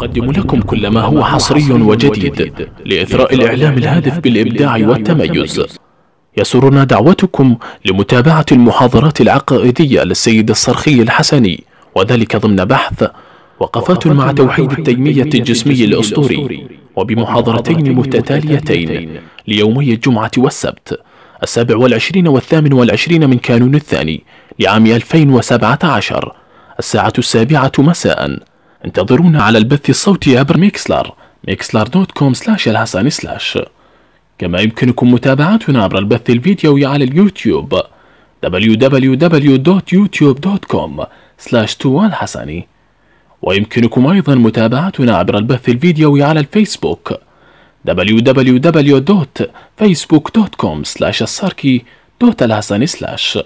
نقدم لكم كل ما هو حصري وجديد لإثراء الإعلام الهادف بالإبداع والتميز يسرنا دعوتكم لمتابعة المحاضرات العقائدية للسيد الصرخي الحسني وذلك ضمن بحث وقفات مع توحيد التيمية الجسمي الأسطوري وبمحاضرتين متتاليتين ليومي الجمعة والسبت السابع والعشرين والثامن والعشرين من كانون الثاني لعام 2017 الساعة السابعة مساءً انتظرونا على البث الصوتي عبر ميكسلر ميكسلر دوت كوم سلاش الحسن سلاش كما يمكنكم متابعتنا عبر البث الفيديوي على اليوتيوب www.youtube.com سلاش توال حسني ويمكنكم أيضا متابعتنا عبر البث الفيديوي على الفيسبوك www.facebook.com سلاش الساركي دوت الحسني سلاش